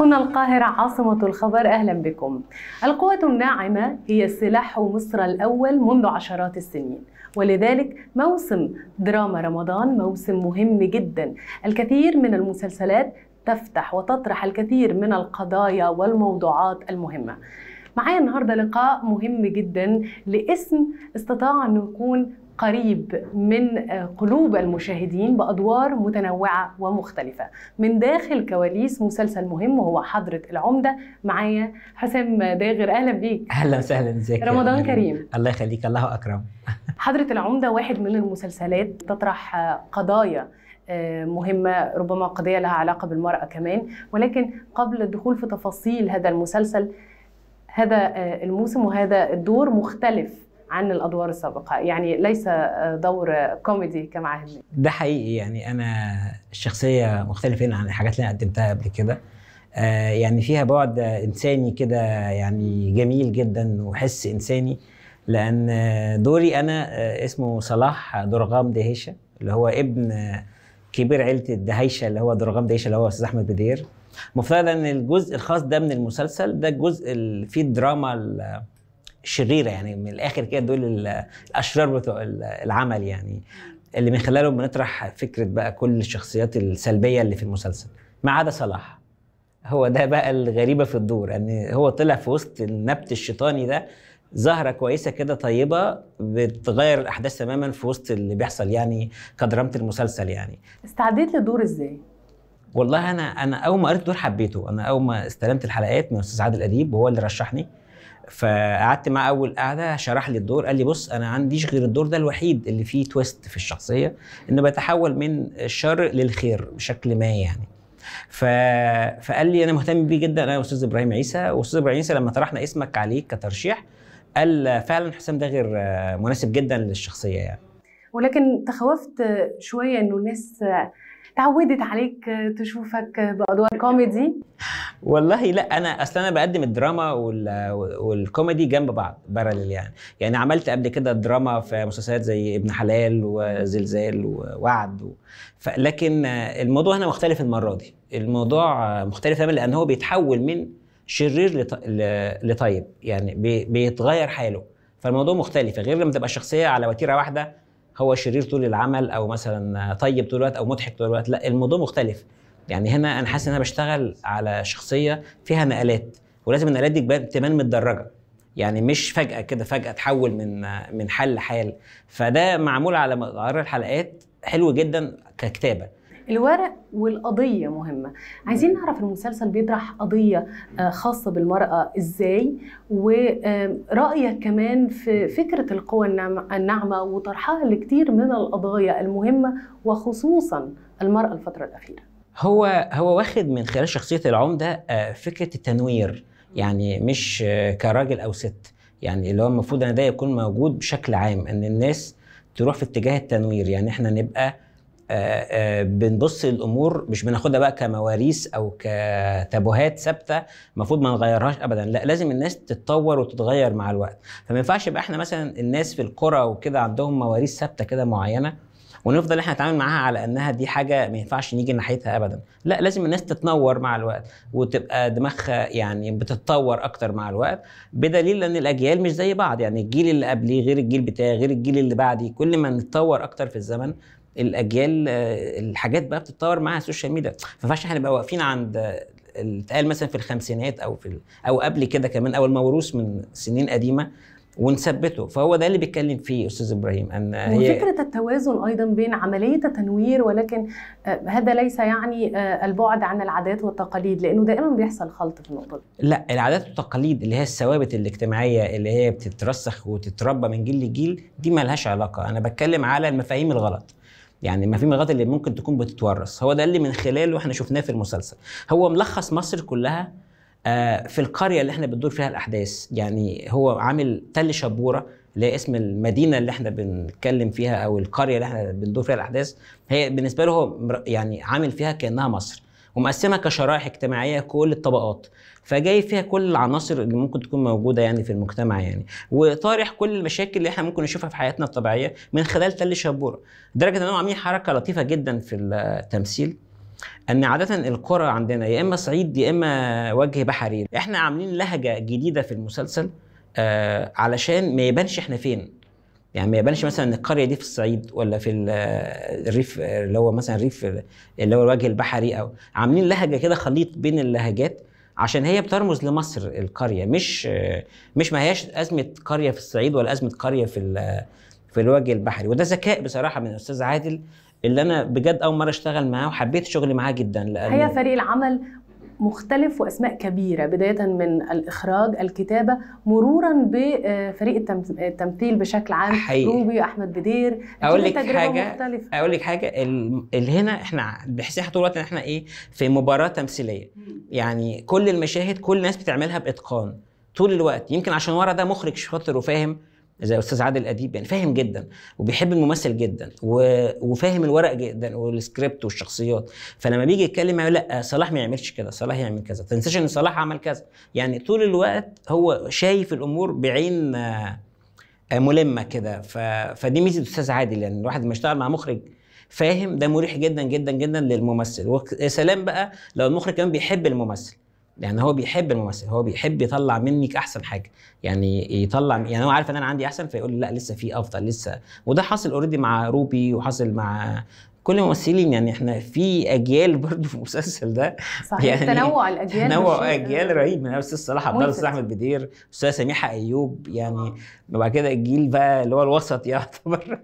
هنا القاهرة عاصمة الخبر أهلا بكم القوة الناعمة هي سلاح مصر الأول منذ عشرات السنين ولذلك موسم دراما رمضان موسم مهم جدا الكثير من المسلسلات تفتح وتطرح الكثير من القضايا والموضوعات المهمة معايا النهاردة لقاء مهم جدا لاسم استطاع أنه يكون قريب من آه، قلوب المشاهدين بأدوار متنوعة ومختلفة من داخل كواليس مسلسل مهم وهو حضرة العمدة معايا حسام داغر أهلا بيك أهلا وسهلا ازيك رمضان كريم الله يخليك الله أكرم حضرة العمدة واحد من المسلسلات تطرح آه، قضايا آه، مهمة ربما قضية لها علاقة بالمرأة كمان ولكن قبل الدخول في تفاصيل هذا المسلسل هذا الموسم وهذا الدور مختلف عن الادوار السابقه يعني ليس دور كوميدي كما عهدنا ده حقيقي يعني انا الشخصيه مختلفين عن الحاجات اللي انا قدمتها قبل كده آه يعني فيها بعد انساني كده يعني جميل جدا وحس انساني لان دوري انا آه، اسمه صلاح درغام دهيشه اللي هو ابن كبير عيله الدهيشه اللي هو درغام دهيشه اللي هو استاذ احمد بدير مفترض ان الجزء الخاص ده من المسلسل ده الجزء اللي فيه الدراما شريره يعني من الاخر كده دول الاشرار بتوع العمل يعني اللي من خلالهم بنطرح فكره بقى كل الشخصيات السلبيه اللي في المسلسل ما عدا صلاح هو ده بقى الغريبه في الدور ان يعني هو طلع في وسط النبت الشيطاني ده زهره كويسه كده طيبه بتغير الاحداث تماما في وسط اللي بيحصل يعني كدرامه المسلسل يعني استعديت للدور ازاي والله انا انا اول ما قريت الدور حبيته انا اول ما استلمت الحلقات من استاذ عادل اديب وهو اللي رشحني فقعدت معاه اول قعده شرح لي الدور قال لي بص انا عنديش غير الدور ده الوحيد اللي فيه تويست في الشخصيه انه بتحول من الشر للخير بشكل ما يعني ف... فقال لي انا مهتم بيه جدا انا استاذ ابراهيم عيسى واستاذ ابراهيم عيسى لما طرحنا اسمك عليه كترشيح قال فعلا حسام ده غير مناسب جدا للشخصيه يعني ولكن تخوفت شويه انه الناس تعودت عليك تشوفك بادوار كوميدي والله لا انا اصل انا بقدم الدراما والكوميدي جنب بعض بارلل يعني يعني عملت قبل كده دراما في مسلسلات زي ابن حلال وزلزال ووعد و... لكن الموضوع هنا مختلف المره دي الموضوع مختلف تماما لان هو بيتحول من شرير لط... ل... لطيب يعني بي... بيتغير حاله فالموضوع مختلف غير لما تبقى الشخصيه على وتيره واحده هو شرير طول العمل او مثلا طيب طول الوقت او مضحك طول الوقت لا الموضوع مختلف يعني هنا انا حاسس ان انا بشتغل على شخصيه فيها مقالات ولازم النقلات دي تبان متدرجه يعني مش فجاه كده فجاه تحول من من حال لحال فده معمول على مدار الحلقات حلو جدا ككتابه الورق والقضية مهمة عايزين نعرف المسلسل بيطرح قضية آه، خاصة بالمرأة إزاي ورأيك كمان في فكرة القوى الناعمة وطرحها لكتير من القضايا المهمة وخصوصا المرأة الفترة الأخيرة هو هو واخد من خلال شخصيه العمده آه، فكره التنوير يعني مش آه، كراجل او ست يعني اللي هو المفروض ان ده يكون موجود بشكل عام ان الناس تروح في اتجاه التنوير يعني احنا نبقى آه، بنبص للامور مش بناخدها بقى كمواريث او كتابوهات ثابته المفروض ما نغيرهاش ابدا لا لازم الناس تتطور وتتغير مع الوقت فما ينفعش يبقى احنا مثلا الناس في القرى وكده عندهم مواريث ثابته كده معينه ونفضل احنا نتعامل معاها على انها دي حاجه ما ينفعش نيجي ناحيتها ابدا لا لازم الناس تتنور مع الوقت وتبقى دماغها يعني بتتطور اكتر مع الوقت بدليل ان الاجيال مش زي بعض يعني الجيل اللي قبلي غير الجيل بتاعي غير الجيل اللي بعدي كل ما نتطور اكتر في الزمن الاجيال آه، الحاجات بقى بتتطور معاها السوشيال ميديا ما ينفعش احنا نبقى واقفين عند اتقال مثلا في الخمسينات او في او قبل كده كمان او الموروث من سنين قديمه ونثبته فهو ده اللي بيتكلم فيه استاذ ابراهيم ان وفكره التوازن ايضا بين عمليه التنوير ولكن آه، هذا ليس يعني آه، البعد عن العادات والتقاليد لانه دائما بيحصل خلط في النقطه دي لا العادات والتقاليد اللي هي الثوابت الاجتماعيه اللي هي بتترسخ وتتربى من جيل لجيل دي لهاش علاقه انا بتكلم على المفاهيم الغلط يعني المفاهيم الغلط اللي ممكن تكون بتتورث هو ده اللي من خلاله احنا شفناه في المسلسل هو ملخص مصر كلها آه، في القريه اللي احنا بتدور فيها الاحداث يعني هو عامل تل شبوره اللي هي اسم المدينه اللي احنا بنتكلم فيها او القريه اللي احنا بندور فيها الاحداث هي بالنسبه له هو يعني عامل فيها كانها مصر ومقسمها كشرائح اجتماعيه كل الطبقات فجاي فيها كل العناصر اللي ممكن تكون موجوده يعني في المجتمع يعني وطارح كل المشاكل اللي احنا ممكن نشوفها في حياتنا الطبيعيه من خلال تل شبوره لدرجه انهم عاملين حركه لطيفه جدا في التمثيل ان عاده القرى عندنا يا اما صعيد يا اما وجه بحري احنا عاملين لهجه جديده في المسلسل آه علشان ما يبانش احنا فين يعني ما يبانش مثلا ان القريه دي في الصعيد ولا في آه، الريف آه، اللي هو مثلا الريف آه، اللي هو الوجه البحري او عاملين لهجه كده خليط بين اللهجات عشان هي بترمز لمصر القريه مش مش ما هياش ازمه قريه في الصعيد ولا ازمه قريه في في الوجه البحري وده ذكاء بصراحه من الاستاذ عادل اللي انا بجد اول مره اشتغل معاه وحبيت شغلي معاه جدا لان هي فريق العمل مختلف واسماء كبيره بدايه من الاخراج الكتابه مرورا بفريق التمثيل بشكل عام حقيقي. روبي احمد بدير اقول لك حاجه اقول لك حاجه اللي هنا احنا بنحسها طول الوقت ان احنا ايه في مباراه تمثيليه يعني كل المشاهد كل الناس بتعملها باتقان طول الوقت يمكن عشان ورا ده مخرج شاطر وفاهم زي استاذ عادل اديب يعني فاهم جدا وبيحب الممثل جدا وفاهم الورق جدا والسكريبت والشخصيات فلما بيجي يتكلم يقول لا صلاح ما يعملش كده صلاح يعمل كذا تنساش ان صلاح عمل كذا يعني طول الوقت هو شايف الامور بعين آه، ملمه كده فدي ميزه استاذ عادل يعني الواحد لما يشتغل مع مخرج فاهم ده مريح جدا جدا جدا للممثل وسلام بقى لو المخرج كمان بيحب الممثل لان يعني هو بيحب الممثل هو بيحب يطلع منك احسن حاجه يعني يطلع يعني هو عارف ان انا عندي احسن فيقول لي لا لسه في افضل لسه وده حصل اوريدي مع روبي وحصل مع كل الممثلين يعني احنا في اجيال برضه في المسلسل ده صحيح يعني تنوع الاجيال تنوع اجيال يعني رهيب من يعني الاستاذ صلاح عبد الله احمد بدير استاذ سميحه ايوب يعني وبعد كده الجيل بقى اللي هو الوسط يعتبر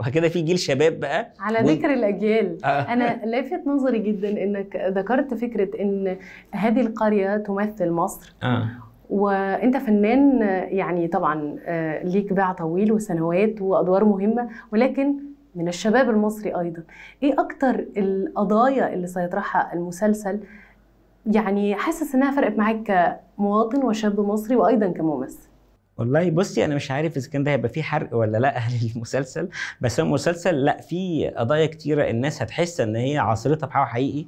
وبعد كده في جيل شباب بقى على و... ذكر الاجيال آه. انا لافت نظري جدا انك ذكرت فكره ان هذه القريه تمثل مصر آه. وانت فنان يعني طبعا آه، ليك باع طويل وسنوات وادوار مهمه ولكن من الشباب المصري ايضا ايه اكتر القضايا اللي سيطرحها المسلسل يعني حاسس انها فرقت معاك كمواطن وشاب مصري وايضا كممثل والله بصي انا مش عارف اذا كان ده هيبقى فيه حرق ولا لا للمسلسل بس هو المسلسل لا فيه قضايا كتيره الناس هتحس ان هي عاصرتها بحاجه حقيقي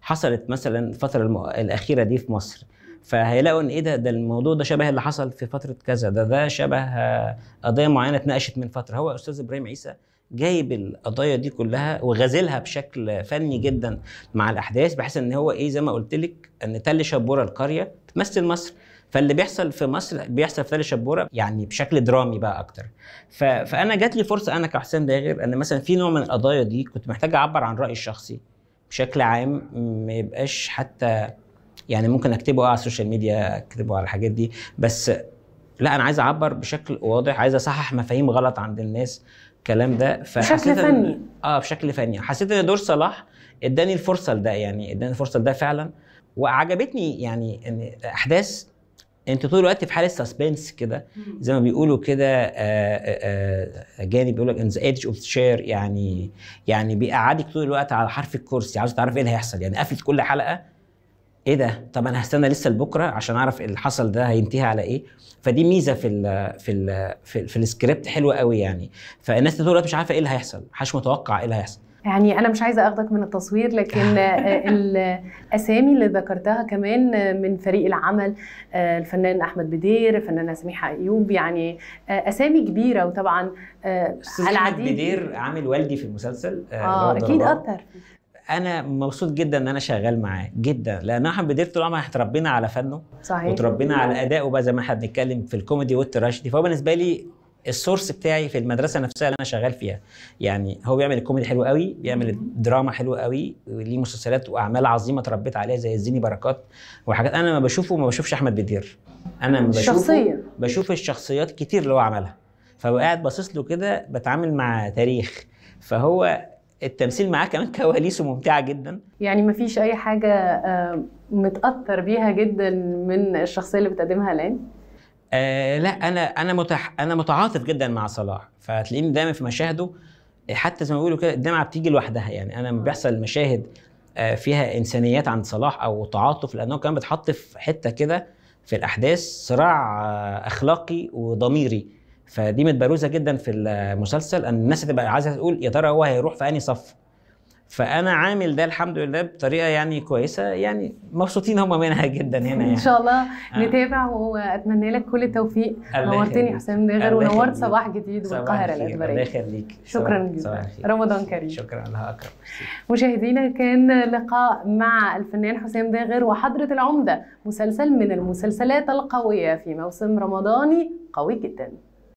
حصلت مثلا الفتره الاخيره دي في مصر فهيلاقوا ان ايه ده ده الموضوع ده شبه اللي حصل في فتره كذا ده ده شبه قضيه معينه اتناقشت من فتره هو استاذ ابراهيم عيسى جايب القضايا دي كلها وغازلها بشكل فني جدا مع الاحداث بحيث ان هو ايه زي ما قلت لك ان تل شبوره القريه تمثل مصر فاللي بيحصل في مصر بيحصل في تل شبوره يعني بشكل درامي بقى اكتر فانا جات لي فرصه انا كحسين داغر ان مثلا في نوع من القضايا دي كنت محتاج اعبر عن رايي الشخصي بشكل عام ما يبقاش حتى يعني ممكن اكتبه على السوشيال ميديا اكتبه على الحاجات دي بس لا انا عايز اعبر بشكل واضح عايز اصحح مفاهيم غلط عند الناس الكلام ده بشكل فني اه بشكل فني حسيت ان دور صلاح اداني الفرصه لده يعني اداني الفرصه لده فعلا وعجبتني يعني ان احداث انت طول الوقت في حاله سسبنس كده زي ما بيقولوا كده اجانب آه، آه، آه، بيقول لك ان ذا ايدج اوف شير يعني يعني بيقعدك طول الوقت على حرف الكرسي عاوز تعرف ايه اللي هيحصل يعني قفلت كل حلقه ايه ده طب انا هستنى لسه لبكره عشان اعرف اللي حصل ده هينتهي على ايه فدي ميزه في الـ في الـ في, في السكريبت حلوه قوي يعني فالناس طول الوقت مش عارفه ايه اللي هيحصل محدش متوقع ايه اللي هيحصل يعني انا مش عايزه اخدك من التصوير لكن الاسامي اللي ذكرتها كمان من فريق العمل آه، الفنان احمد بدير الفنانه سميحه ايوب يعني آه، اسامي كبيره وطبعا آه، العديد احمد بدير عامل والدي في المسلسل اه اكيد اثر انا مبسوط جدا ان انا شغال معاه جدا لان احنا بديت طول عمرنا اتربينا على فنه صحيح وتربينا على ادائه بقى زي ما احنا بنتكلم في الكوميدي والتراجيدي فهو بالنسبه لي السورس بتاعي في المدرسه نفسها اللي انا شغال فيها يعني هو بيعمل الكوميدي حلو قوي بيعمل الدراما حلو قوي ليه مسلسلات واعمال عظيمه اتربيت عليها زي الزيني بركات وحاجات انا ما بشوفه ما بشوفش احمد بدير انا ما بشوفه بشوف الشخصيات كتير اللي هو عملها فبقعد باصص له كده بتعامل مع تاريخ فهو التمثيل معاه كمان كواليسه ممتعه جدا يعني ما فيش اي حاجه آه، متاثر بيها جدا من الشخصيه اللي بتقدمها الان آه لا انا انا متح انا متعاطف جدا مع صلاح فتلاقيني دايما في مشاهده حتى زي ما بيقولوا كده الدمعه بتيجي لوحدها يعني انا لما آه. بيحصل مشاهد آه، فيها انسانيات عند صلاح او تعاطف لانه كان بيتحط في حته كده في الاحداث صراع اخلاقي وضميري فدي متبروزه جدا في المسلسل ان الناس هتبقى عايزه تقول يا ترى هو هيروح في انهي صف فانا عامل ده الحمد لله بطريقه يعني كويسه يعني مبسوطين هم منها جدا هنا يعني ان شاء الله آه. نتابع واتمنى لك كل التوفيق نورتني حسام داغر ونورت صباح جديد والقاهره الاخباريه الله يخليك شكرا جدا رمضان كريم شكرا الله اكرم مشاهدينا كان لقاء مع الفنان حسام داغر وحضره العمده مسلسل من المسلسلات القويه في موسم رمضاني قوي جدا